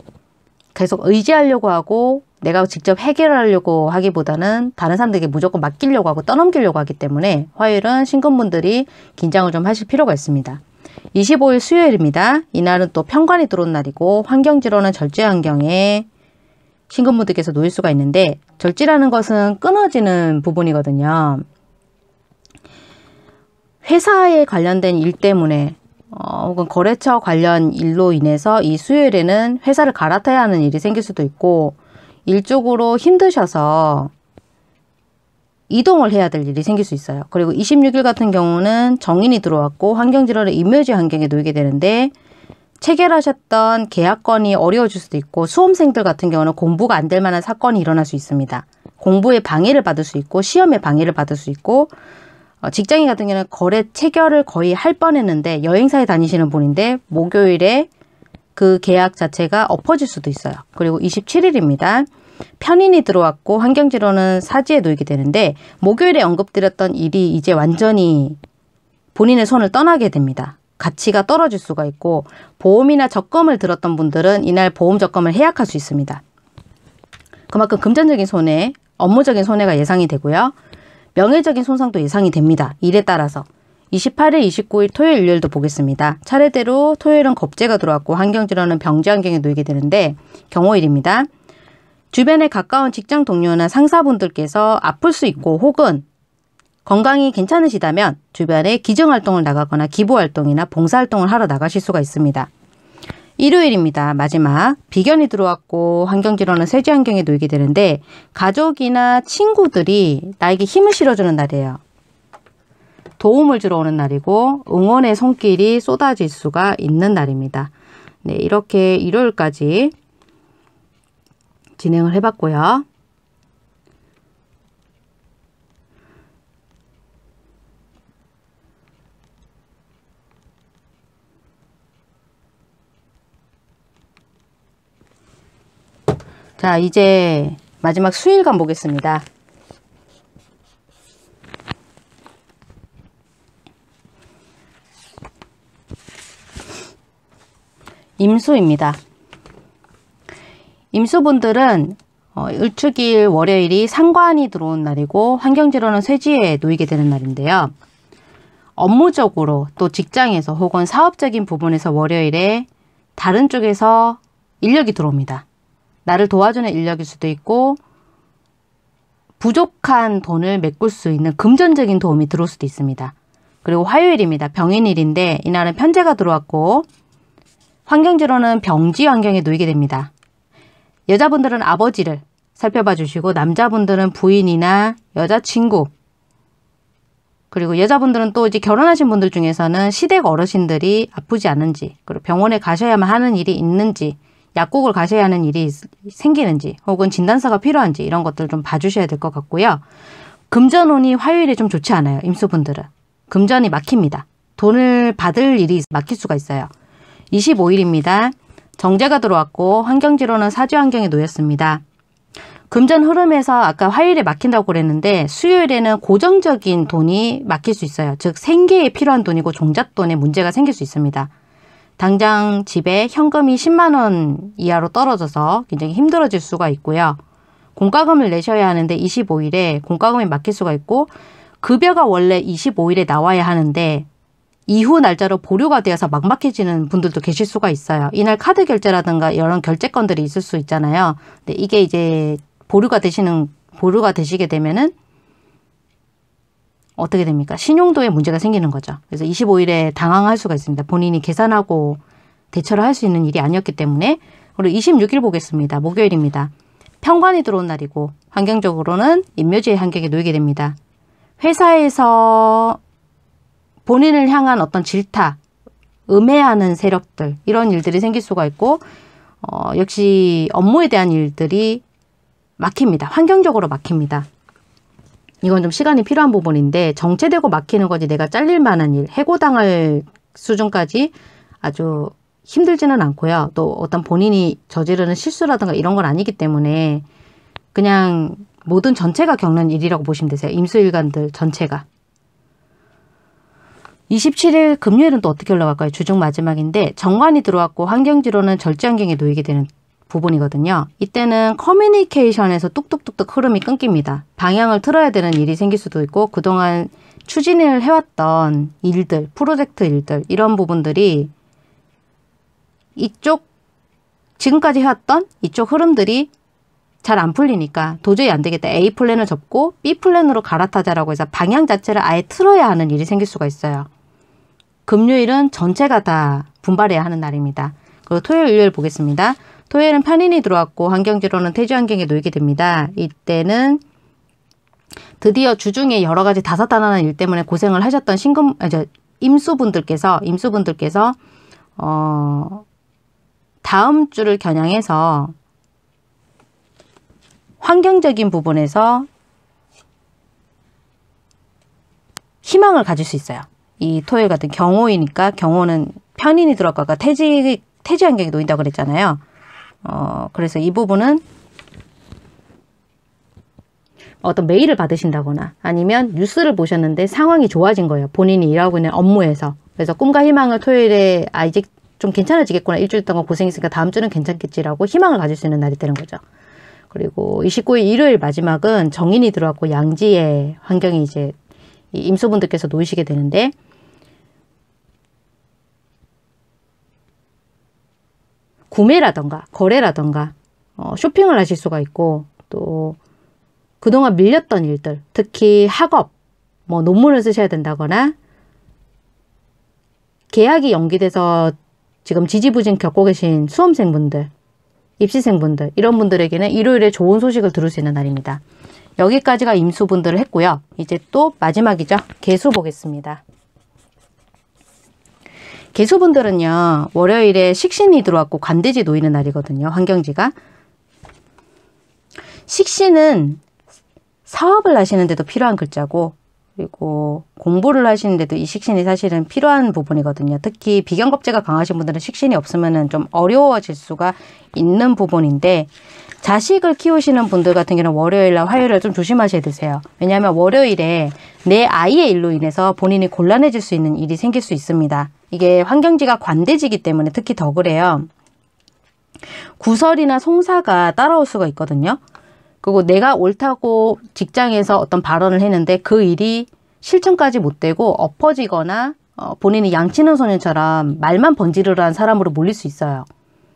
계속 의지하려고 하고 내가 직접 해결하려고 하기보다는 다른 사람들에게 무조건 맡기려고 하고 떠넘기려고 하기 때문에 화요일은 신금분들이 긴장을 좀 하실 필요가 있습니다. 25일 수요일입니다. 이날은 또 편관이 들어온 날이고 환경지로는 절제 환경에 킹근모드께서 놓일 수가 있는데 절지라는 것은 끊어지는 부분이거든요. 회사에 관련된 일 때문에 어, 혹은 거래처 관련 일로 인해서 이 수요일에는 회사를 갈아타야 하는 일이 생길 수도 있고 일적으로 힘드셔서 이동을 해야 될 일이 생길 수 있어요. 그리고 26일 같은 경우는 정인이 들어왔고 환경질환의 임묘지 환경에 놓이게 되는데 체결하셨던 계약건이 어려워질 수도 있고 수험생들 같은 경우는 공부가 안 될 만한 사건이 일어날 수 있습니다. 공부에 방해를 받을 수 있고 시험에 방해를 받을 수 있고 어, 직장인 같은 경우는 거래 체결을 거의 할 뻔했는데 여행사에 다니시는 분인데 목요일에 그 계약 자체가 엎어질 수도 있어요. 그리고 27일입니다. 편인이 들어왔고 환경지로는 사지에 놓이게 되는데 목요일에 언급드렸던 일이 이제 완전히 본인의 손을 떠나게 됩니다. 가치가 떨어질 수가 있고 보험이나 적금을 들었던 분들은 이날 보험 적금을 해약할 수 있습니다. 그만큼 금전적인 손해, 업무적인 손해가 예상이 되고요. 명예적인 손상도 예상이 됩니다. 일에 따라서. 28일, 29일 토요일, 일요일도 보겠습니다. 차례대로 토요일은 겁재가 들어왔고 환경질환은 병지환경에 놓이게 되는데 경호일입니다. 주변에 가까운 직장 동료나 상사분들께서 아플 수 있고 혹은 건강이 괜찮으시다면 주변에 기증활동을 나가거나 기부활동이나 봉사활동을 하러 나가실 수가 있습니다. 일요일입니다. 마지막. 비견이 들어왔고 환경질환은 세제 환경에 놓이게 되는데 가족이나 친구들이 나에게 힘을 실어주는 날이에요. 도움을 주러 오는 날이고 응원의 손길이 쏟아질 수가 있는 날입니다. 네, 이렇게 일요일까지 진행을 해봤고요. 자, 이제 마지막 수일간 보겠습니다. 임수입니다. 임수분들은 어, 을축일 월요일이 상관이 들어온 날이고 환경지로는 쇠지에 놓이게 되는 날인데요. 업무적으로 또 직장에서 혹은 사업적인 부분에서 월요일에 다른 쪽에서 인력이 들어옵니다. 나를 도와주는 인력일 수도 있고 부족한 돈을 메꿀 수 있는 금전적인 도움이 들어올 수도 있습니다. 그리고 화요일입니다. 병인일인데 이날은 편제가 들어왔고 환경지로는 병지 환경에 놓이게 됩니다. 여자분들은 아버지를 살펴봐 주시고 남자분들은 부인이나 여자친구 그리고 여자분들은 또 이제 결혼하신 분들 중에서는 시댁 어르신들이 아프지 않은지 그리고 병원에 가셔야만 하는 일이 있는지 약국을 가셔야 하는 일이 생기는지 혹은 진단서가 필요한지 이런 것들 좀 봐주셔야 될 것 같고요. 금전운이 화요일에 좀 좋지 않아요. 임수분들은. 금전이 막힙니다. 돈을 받을 일이 막힐 수가 있어요. 25일입니다. 정제가 들어왔고 환경지로는 사주 환경이 놓였습니다. 금전 흐름에서 아까 화요일에 막힌다고 그랬는데 수요일에는 고정적인 돈이 막힐 수 있어요. 즉 생계에 필요한 돈이고 종잣돈에 문제가 생길 수 있습니다. 당장 집에 현금이 10만 원 이하로 떨어져서 굉장히 힘들어질 수가 있고요. 공과금을 내셔야 하는데 25일에 공과금이 막힐 수가 있고 급여가 원래 25일에 나와야 하는데 이후 날짜로 보류가 되어서 막막해지는 분들도 계실 수가 있어요. 이날 카드 결제라든가 이런 결제 건들이 있을 수 있잖아요. 근데 이게 이제 보류가 되시는 보류가 되시게 되면은 어떻게 됩니까? 신용도에 문제가 생기는 거죠. 그래서 25일에 당황할 수가 있습니다. 본인이 계산하고 대처를 할 수 있는 일이 아니었기 때문에 그리고 26일 보겠습니다. 목요일입니다. 평관이 들어온 날이고 환경적으로는 인묘지의 환경에 놓이게 됩니다. 회사에서 본인을 향한 어떤 질타, 음해하는 세력들 이런 일들이 생길 수가 있고 어, 역시 업무에 대한 일들이 막힙니다. 환경적으로 막힙니다. 이건 좀 시간이 필요한 부분인데 정체되고 막히는 거지 내가 잘릴 만한 일, 해고당할 수준까지 아주 힘들지는 않고요. 또 어떤 본인이 저지르는 실수라든가 이런 건 아니기 때문에 그냥 모든 전체가 겪는 일이라고 보시면 되세요. 임수일간들 전체가. 27일 금요일은 또 어떻게 올라갈까요? 주중 마지막인데 정관이 들어왔고 환경지로는 절지환경에 놓이게 되는 부분이거든요. 이때는 커뮤니케이션에서 뚝뚝뚝뚝 흐름이 끊깁니다. 방향을 틀어야 되는 일이 생길 수도 있고 그동안 추진을 해왔던 일들, 프로젝트 일들 이런 부분들이 이쪽 지금까지 해왔던 이쪽 흐름들이 잘 안 풀리니까 도저히 안 되겠다. A 플랜을 접고 B 플랜으로 갈아타자라고 해서 방향 자체를 아예 틀어야 하는 일이 생길 수가 있어요. 금요일은 전체가 다 분발해야 하는 날입니다. 그리고 토요일, 일요일 보겠습니다. 토요일은 편인이 들어왔고 환경지로는 태지환경에 놓이게 됩니다. 이때는 드디어 주중에 여러 가지 다사다난한 일 때문에 고생을 하셨던 신금 이제 아, 임수분들께서 임수분들께서 어 다음 주를 겨냥해서 환경적인 부분에서 희망을 가질 수 있어요. 이 토요일 같은 경호이니까 경호는 편인이 들어갈까 태지 태지 환경에 놓인다 고 그랬잖아요. 어, 그래서 이 부분은 어떤 메일을 받으신다거나 아니면 뉴스를 보셨는데 상황이 좋아진 거예요. 본인이 일하고 있는 업무에서. 그래서 꿈과 희망을 토요일에 아 이제 좀 괜찮아지겠구나. 일주일 동안 고생했으니까 다음 주는 괜찮겠지라고 희망을 가질 수 있는 날이 되는 거죠. 그리고 29일 일요일 마지막은 정인이 들어왔고 양지의 환경이 이제 임소분들께서 놓이시게 되는데 구매라던가 거래라던가 어, 쇼핑을 하실 수가 있고 또 그동안 밀렸던 일들 특히 학업 뭐 논문을 쓰셔야 된다거나 계약이 연기돼서 지금 지지부진 겪고 계신 수험생분들 입시생분들 이런 분들에게는 일요일에 좋은 소식을 들을 수 있는 날입니다. 여기까지가 임수분들을 했고요. 이제 또 마지막이죠. 개수 보겠습니다. 개수분들은요, 월요일에 식신이 들어왔고 관대지 놓이는 날이거든요, 환경지가. 식신은 사업을 하시는데도 필요한 글자고, 그리고 공부를 하시는데도 이 식신이 사실은 필요한 부분이거든요. 특히 비경겁제가 강하신 분들은 식신이 없으면 은좀 어려워질 수가 있는 부분인데 자식을 키우시는 분들 같은 경우는 월요일날 화요일을 좀 조심하셔야 되세요. 왜냐하면 월요일에 내 아이의 일로 인해서 본인이 곤란해질 수 있는 일이 생길 수 있습니다. 이게 환경지가 관대지기 때문에 특히 더 그래요. 구설이나 송사가 따라올 수가 있거든요. 그리고 내가 옳다고 직장에서 어떤 발언을 했는데 그 일이 실천까지 못 되고 엎어지거나 어, 본인이 양치는 소년처럼 말만 번지르르한 사람으로 몰릴 수 있어요.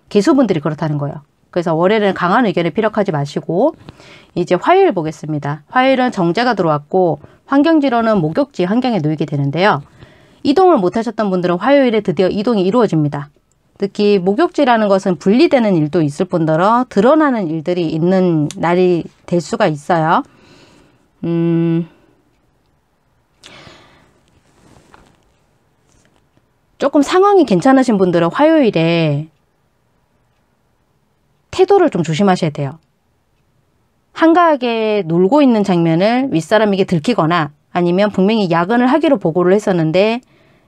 개수분들이 그렇다는 거예요. 그래서 월요일은 강한 의견을 피력하지 마시고 이제 화요일 보겠습니다. 화요일은 정제가 들어왔고 환경지로는 목욕지 환경에 놓이게 되는데요. 이동을 못하셨던 분들은 화요일에 드디어 이동이 이루어집니다. 특히 목욕지라는 것은 분리되는 일도 있을 뿐더러 드러나는 일들이 있는 날이 될 수가 있어요. 음, 조금 상황이 괜찮으신 분들은 화요일에 태도를 좀 조심하셔야 돼요. 한가하게 놀고 있는 장면을 윗사람에게 들키거나 아니면 분명히 야근을 하기로 보고를 했었는데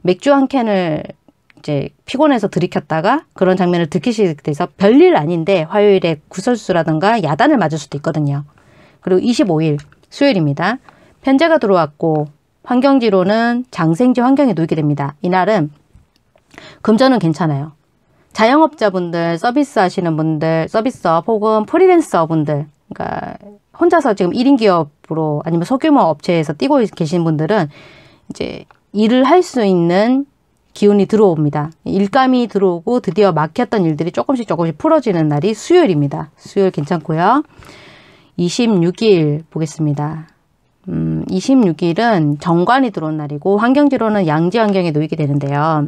맥주 한 캔을 이제 피곤해서 들이켰다가 그런 장면을 들키시게 돼서 별일 아닌데 화요일에 구설수라든가 야단을 맞을 수도 있거든요. 그리고 25일 수요일입니다. 편제가 들어왔고 환경지로는 장생지 환경에 놓이게 됩니다. 이날은 금전은 괜찮아요. 자영업자분들, 서비스 하시는 분들, 서비스업 혹은 프리랜서분들, 그러니까 혼자서 지금 1인 기업으로 아니면 소규모 업체에서 뛰고 계신 분들은 이제 일을 할 수 있는 기운이 들어옵니다. 일감이 들어오고 드디어 막혔던 일들이 조금씩 조금씩 풀어지는 날이 수요일입니다. 수요일 괜찮고요. 26일 보겠습니다. 음, 26일은 정관이 들어온 날이고 환경지로는 양지 환경에 놓이게 되는데요.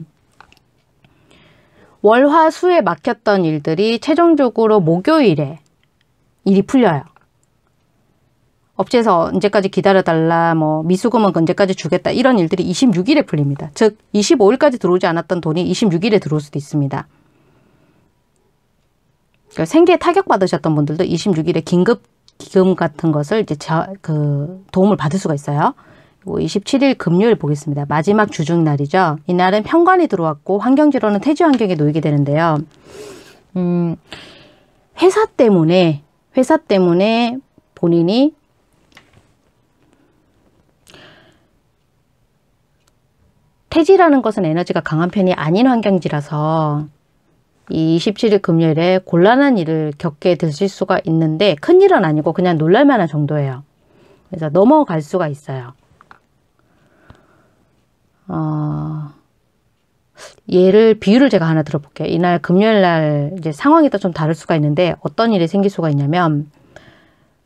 월화수에 막혔던 일들이 최종적으로 목요일에 일이 풀려요. 업체에서 언제까지 기다려달라, 뭐 미수금은 언제까지 주겠다 이런 일들이 26일에 풀립니다. 즉 25일까지 들어오지 않았던 돈이 26일에 들어올 수도 있습니다. 그러니까 생계에 타격 받으셨던 분들도 26일에 긴급 기금 같은 것을 이제 저, 그 도움을 받을 수가 있어요. 27일 금요일 보겠습니다. 마지막 주중 날이죠. 이날은 평관이 들어왔고 환경지로는 태지 환경에 놓이게 되는데요. 음, 회사 때문에 회사 때문에 본인이 태지라는 것은 에너지가 강한 편이 아닌 환경지라서 이 27일 금요일에 곤란한 일을 겪게 되실 수가 있는데 큰 일은 아니고 그냥 놀랄만한 정도예요. 그래서 넘어갈 수가 있어요. 어... 예를 비유를 제가 하나 들어볼게요. 이날 금요일 날 이제 상황이따좀 다를 수가 있는데 어떤 일이 생길 수가 있냐면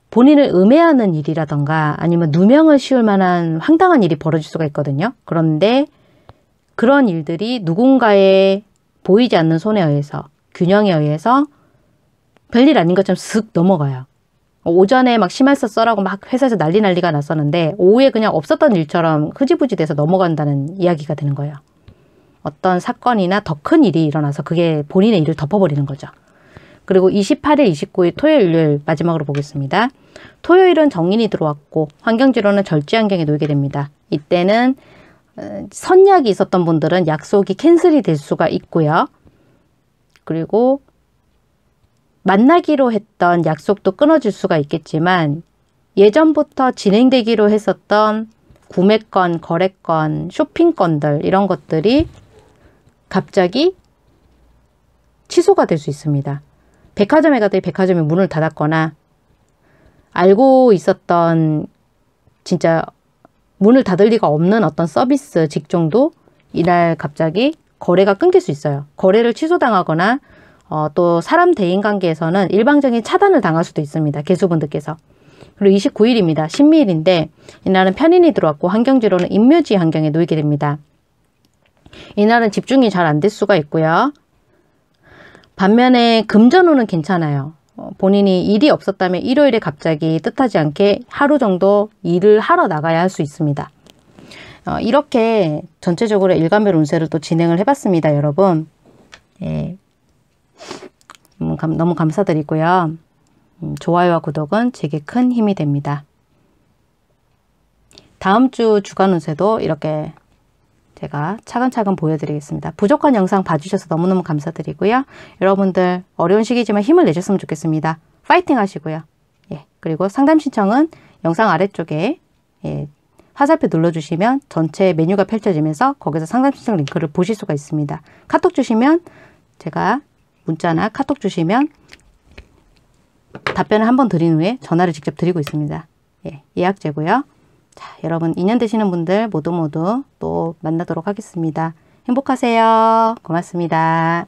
본인을 음해하는 일이라던가 아니면 누명을 씌울 만한 황당한 일이 벌어질 수가 있거든요. 그런데 그런 일들이 누군가의 보이지 않는 손에 의해서 균형에 의해서 별일 아닌 것처럼 슥 넘어가요. 오전에 막 심할서 써라고 막 회사에서 난리 난리가 났었는데 오후에 그냥 없었던 일처럼 흐지부지 돼서 넘어간다는 이야기가 되는 거예요. 어떤 사건이나 더 큰 일이 일어나서 그게 본인의 일을 덮어버리는 거죠. 그리고 28일, 29일 토요일, 일요일 마지막으로 보겠습니다. 토요일은 정인이 들어왔고 환경지로는 절지 환경에 놓이게 됩니다. 이때는 어, 선약이 있었던 분들은 약속이 캔슬이 될 수가 있고요. 그리고 만나기로 했던 약속도 끊어질 수가 있겠지만 예전부터 진행되기로 했었던 구매권, 거래권, 쇼핑권들 이런 것들이 갑자기 취소가 될 수 있습니다. 백화점에 가더니 백화점이 문을 닫았거나 알고 있었던 진짜 문을 닫을 리가 없는 어떤 서비스 직종도 이날 갑자기 거래가 끊길 수 있어요. 거래를 취소당하거나 어, 또 사람 대인 관계에서는 일방적인 차단을 당할 수도 있습니다. 개수분들께서. 그리고 29일입니다. 신미일인데 이날은 편인이 들어왔고 환경지로는 인묘지 환경에 놓이게 됩니다. 이날은 집중이 잘 안 될 수가 있고요. 반면에 금전운은 괜찮아요. 어, 본인이 일이 없었다면 일요일에 갑자기 뜻하지 않게 하루 정도 일을 하러 나가야 할 수 있습니다. 어, 이렇게 전체적으로 일간별 운세를 또 진행을 해봤습니다, 여러분. 예. 너무 감사드리고요. 음, 좋아요와 구독은 제게 큰 힘이 됩니다. 다음 주 주간 운세도 이렇게 제가 차근차근 보여드리겠습니다. 부족한 영상 봐주셔서 너무너무 감사드리고요. 여러분들 어려운 시기지만 힘을 내셨으면 좋겠습니다. 파이팅 하시고요. 예, 그리고 상담 신청은 영상 아래쪽에 예, 화살표 눌러주시면 전체 메뉴가 펼쳐지면서 거기서 상담 신청 링크를 보실 수가 있습니다. 카톡 주시면 제가 문자나 카톡 주시면 답변을 한번 드린 후에 전화를 직접 드리고 있습니다. 예, 예약제고요. 자, 여러분 인연 되시는 분들 모두 모두 또 만나도록 하겠습니다. 행복하세요. 고맙습니다.